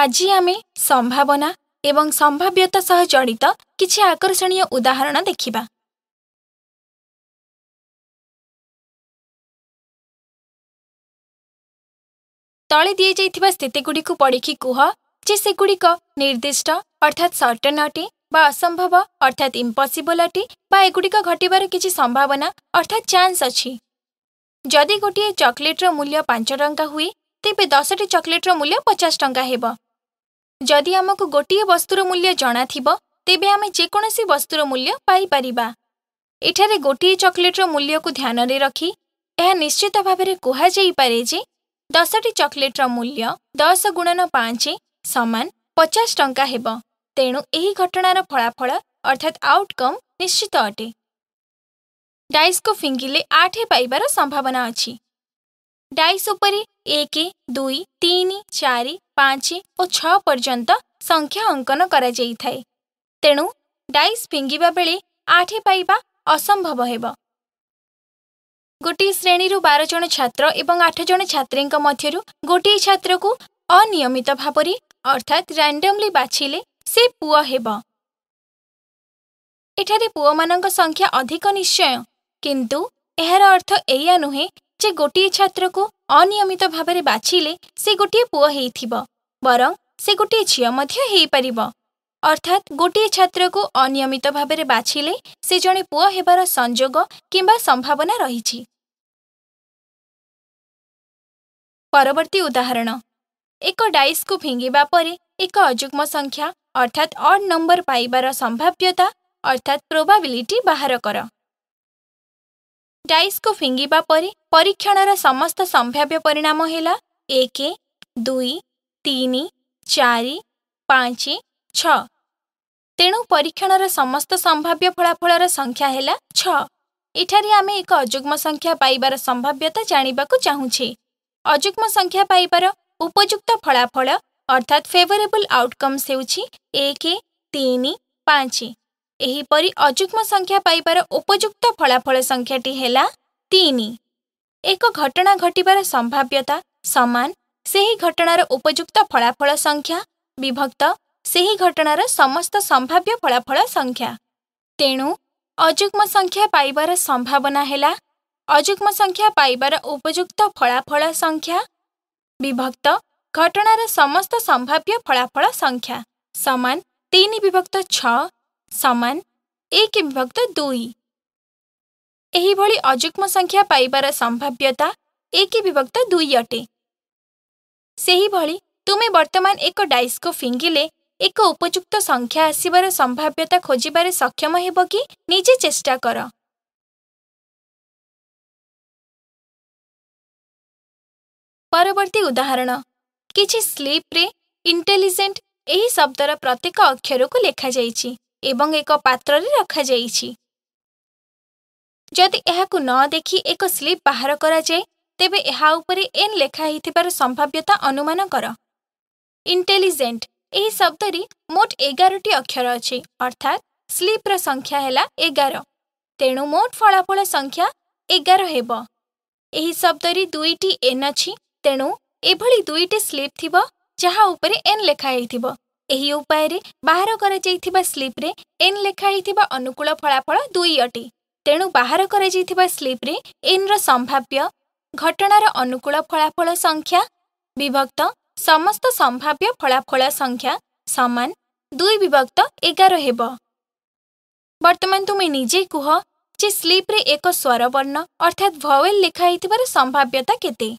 ଆଜି ଆମେ ସମ୍ଭାବନା ଏବଂ ସମ୍ଭାବ୍ୟତା ସହ ଜଡ଼ିତ କିଛି ଆକର୍ଷଣୀୟ ଉଦାହରଣ ଦେଖିବା ତଳେ ଦିଆଯାଇଥିବା ସ୍ଥିତିଗୁଡ଼ିକୁ ପଢ଼ିକି କୁହ ଯେ ସେଗୁଡ଼ିକ ନିର୍ଦ୍ଦିଷ୍ଟ ଅର୍ଥାତ୍ ସର୍ଟନ୍ ଅଟେ ବା ଅସମ୍ଭବ ଅର୍ଥାତ୍ ଇମ୍ପସିବୁଲ୍ ଅଟେ ବା ଏଗୁଡ଼ିକ ଘଟିବାର କିଛି ସମ୍ଭାବନା ଅର୍ଥାତ୍ ଚାନ୍ସ ଅଛି ଯଦି ଗୋଟିଏ ଚକୋଲେଟ୍ର ମୂଲ୍ୟ ପାଞ୍ଚ ଟଙ୍କା ହୁଏ ତେବେ ଦଶଟି ଚକୋଲେଟ୍ର ମୂଲ୍ୟ ପଚାଶ ଟଙ୍କା ହେବ ଯଦି ଆମକୁ ଗୋଟିଏ ବସ୍ତୁର ମୂଲ୍ୟ ଜଣାଥିବ ତେବେ ଆମେ ଯେକୌଣସି ବସ୍ତୁର ମୂଲ୍ୟ ପାଇପାରିବା ଏଠାରେ ଗୋଟିଏ ଚକୋଲେଟ୍ର ମୂଲ୍ୟକୁ ଧ୍ୟାନରେ ରଖି ଏହା ନିଶ୍ଚିତ ଭାବରେ କୁହାଯାଇପାରେ ଯେ ଦଶଟି ଚକୋଲେଟ୍ର ମୂଲ୍ୟ ଦଶ ଗୁଣନ ପାଞ୍ଚ ସମାନ ପଚାଶ ଟଙ୍କା ହେବ ତେଣୁ ଏହି ଘଟଣାର ଫଳାଫଳ ଅର୍ଥାତ୍ ଆଉଟକମ୍ ନିଶ୍ଚିତ ଅଟେ ଡାଇସ୍କୁ ଫିଙ୍ଗିଲେ ଆଠ ପାଇବାର ସମ୍ଭାବନା ଅଛି ଡାଇସ୍ ଉପରେ ଏକ ଦୁଇ ତିନି ଚାରି ପାଞ୍ଚ ଓ ଛଅ ପର୍ଯ୍ୟନ୍ତ ସଂଖ୍ୟା ଅଙ୍କନ କରାଯାଇଥାଏ ତେଣୁ ଡାଇସ୍ ଫିଙ୍ଗିବା ବେଳେ ଆଠ ପାଇବା ଅସମ୍ଭବ ହେବ ଗୋଟିଏ ଶ୍ରେଣୀରୁ ବାର ଜଣ ଛାତ୍ର ଏବଂ ଆଠ ଜଣ ଛାତ୍ରୀଙ୍କ ମଧ୍ୟରୁ ଗୋଟିଏ ଛାତ୍ରକୁ ଅନିୟମିତ ଭାବରେ ଅର୍ଥାତ୍ ରାଣ୍ଡମ୍ଲି ବାଛିଲେ ସେ ପୁଅ ହେବ ଏଠାରେ ପୁଅମାନଙ୍କ ସଂଖ୍ୟା ଅଧିକ ନିଶ୍ଚୟ କିନ୍ତୁ ଏହାର ଅର୍ଥ ଏଇଆ ନୁହେଁ ଯେ ଗୋଟିଏ ଛାତ୍ରକୁ ଅନିୟମିତ ଭାବରେ ବାଛିଲେ ସେ ଗୋଟିଏ ପୁଅ ହେଇଥିବ ବରଂ ସେ ଗୋଟିଏ ଝିଅ ମଧ୍ୟ ହେଇପାରିବ ଅର୍ଥାତ୍ ଗୋଟିଏ ଛାତ୍ରକୁ ଅନିୟମିତ ଭାବରେ ବାଛିଲେ ସେ ଜଣେ ପୁଅ ହେବାର ସଂଯୋଗ କିମ୍ବା ସମ୍ଭାବନା ରହିଛି ପରବର୍ତ୍ତୀ ଉଦାହରଣ ଏକ ଡାଇସ୍କୁ ଫିଙ୍ଗିବା ପରେ ଏକ ଅଯୁଗ୍ମ ସଂଖ୍ୟା ଅର୍ଥାତ୍ ଅଡ୍ ନମ୍ବର ପାଇବାର ସମ୍ଭାବ୍ୟତା ଅର୍ଥାତ୍ ପ୍ରୋବାବିଲିଟି ବାହାର କର ଡାଇସ୍କୁ ଫିଙ୍ଗିବା ପରେ ପରୀକ୍ଷଣର ସମସ୍ତ ସମ୍ଭାବ୍ୟ ପରିଣାମ ହେଲା ଏକ ଦୁଇ ତିନି ଚାରି ପାଞ୍ଚ ଛଅ ତେଣୁ ପରୀକ୍ଷଣର ସମସ୍ତ ସମ୍ଭାବ୍ୟ ଫଳାଫଳର ସଂଖ୍ୟା ହେଲା ଛଅ ଏଠାରେ ଆମେ ଏକ ଅଯୁଗ୍ମ ସଂଖ୍ୟା ପାଇବାର ସମ୍ଭାବ୍ୟତା ଜାଣିବାକୁ ଚାହୁଁଛେ ଅଯୁଗ୍ମ ସଂଖ୍ୟା ପାଇବାର ଉପଯୁକ୍ତ ଫଳାଫଳ ଅର୍ଥାତ୍ ଫେଭରେବୁଲ୍ ଆଉଟକମ୍ସ ହେଉଛି ଏକ ତିନି ପାଞ୍ଚ ଏହିପରି ଅଯୁଗ୍ମ ସଂଖ୍ୟା ପାଇବାର ଉପଯୁକ୍ତ ଫଳାଫଳ ସଂଖ୍ୟାଟି ହେଲା ତିନି ଏକ ଘଟଣା ଘଟିବାର ସମ୍ଭାବ୍ୟତା ସମାନ ସେହି ଘଟଣାର ଉପଯୁକ୍ତ ଫଳାଫଳ ସଂଖ୍ୟା ବିଭକ୍ତ ସେହି ଘଟଣାର ସମସ୍ତ ସମ୍ଭାବ୍ୟ ଫଳାଫଳ ସଂଖ୍ୟା ତେଣୁ ଅଯୁଗ୍ମ ସଂଖ୍ୟା ପାଇବାର ସମ୍ଭାବନା ହେଲା ଅଯୁଗ୍ମ ସଂଖ୍ୟା ପାଇବାର ଉପଯୁକ୍ତ ଫଳାଫଳ ସଂଖ୍ୟା ବିଭକ୍ତ ଘଟଣାର ସମସ୍ତ ସମ୍ଭାବ୍ୟ ଫଳାଫଳ ସଂଖ୍ୟା ସମାନ ତିନି ବିଭକ୍ତ ଛଅ ସମାନ ଏକ ବିଭକ୍ତ ଦୁଇ ଏହିଭଳି ଅଯୁଗ୍ମ ସଂଖ୍ୟା ପାଇବାର ସମ୍ଭାବ୍ୟତା ଏକ ବିଭକ୍ତ ଦୁଇ ଅଟେ ସେହିଭଳି ତୁମେ ବର୍ତ୍ତମାନ ଏକ ଡାଇସ୍କୁ ଫିଙ୍ଗିଲେ ଏକ ଉପଯୁକ୍ତ ସଂଖ୍ୟା ଆସିବାର ସମ୍ଭାବ୍ୟତା ଖୋଜିବାରେ ସକ୍ଷମ ହେବ କି ନିଜେ ଚେଷ୍ଟା କର ପରବର୍ତ୍ତୀ ଉଦାହରଣ କିଛି ସ୍ଲିପ୍ରେ ଇଣ୍ଟେଲିଜେଣ୍ଟ ଏହି ଶବ୍ଦର ପ୍ରତ୍ୟେକ ଅକ୍ଷରକୁ ଲେଖାଯାଇଛି ଏବଂ ଏକ ପାତ୍ରରେ ରଖାଯାଇଛି ଯଦି ଏହାକୁ ନ ଦେଖି ଏକ ସ୍ଲିପ୍ ବାହାର କରାଯାଏ ତେବେ ଏହା ଉପରେ ଏନ୍ ଲେଖା ହୋଇଥିବାର ସମ୍ଭାବ୍ୟତା ଅନୁମାନ କର ଇଣ୍ଟେଲିଜେଣ୍ଟ ଏହି ଶବ୍ଦରେ ମୋଟ ଏଗାରଟି ଅକ୍ଷର ଅଛି ଅର୍ଥାତ୍ ସ୍ଲିପ୍ର ସଂଖ୍ୟା ହେଲା ଏଗାର ତେଣୁ ମୋଟ ଫଳାଫଳ ସଂଖ୍ୟା ଏଗାର ହେବ ଏହି ଶବ୍ଦରେ ଦୁଇଟି ଏନ୍ ଅଛି ତେଣୁ ଏଭଳି ଦୁଇଟି ସ୍ଲିପ୍ ଥିବ ଯାହା ଉପରେ ଏନ୍ ଲେଖା ହୋଇଥିବ ଏହି ଉପାୟରେ ବାହାର କରାଯାଇଥିବା ସ୍ଲିପ୍ରେ ଏନ୍ ଲେଖା ହୋଇଥିବା ଅନୁକୂଳ ଫଳାଫଳ ଦୁଇ ଅଟେ ତେଣୁ ବାହାର କରାଯାଇଥିବା ସ୍ଲିପ୍ରେ ଏନ୍ର ସମ୍ଭାବ୍ୟ ଘଟଣାର ଅନୁକୂଳ ଫଳାଫଳ ସଂଖ୍ୟା ବିଭକ୍ତ ସମସ୍ତ ସମ୍ଭାବ୍ୟ ଫଳାଫଳ ସଂଖ୍ୟା ସମାନ ଦୁଇ ବିଭକ୍ତ ଏଗାର ହେବ ବର୍ତ୍ତମାନ ତୁମେ ନିଜେ କୁହ ଯେ ସ୍ଲିପ୍ରେ ଏକ ସ୍ୱରବର୍ଣ୍ଣ ଅର୍ଥାତ୍ ଭୱେଲ୍ ହୋଇଥିବାର ସମ୍ଭାବ୍ୟତା କେତେ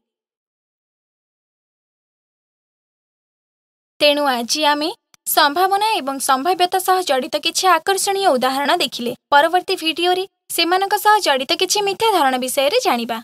ତେଣୁ ଆଜି ଆମେ सम्भावना ए सम्भाव्यतास जडित आकर्षणीय उदाहरण देखिती भिडियो समाह जडित मिथ्या जानिबा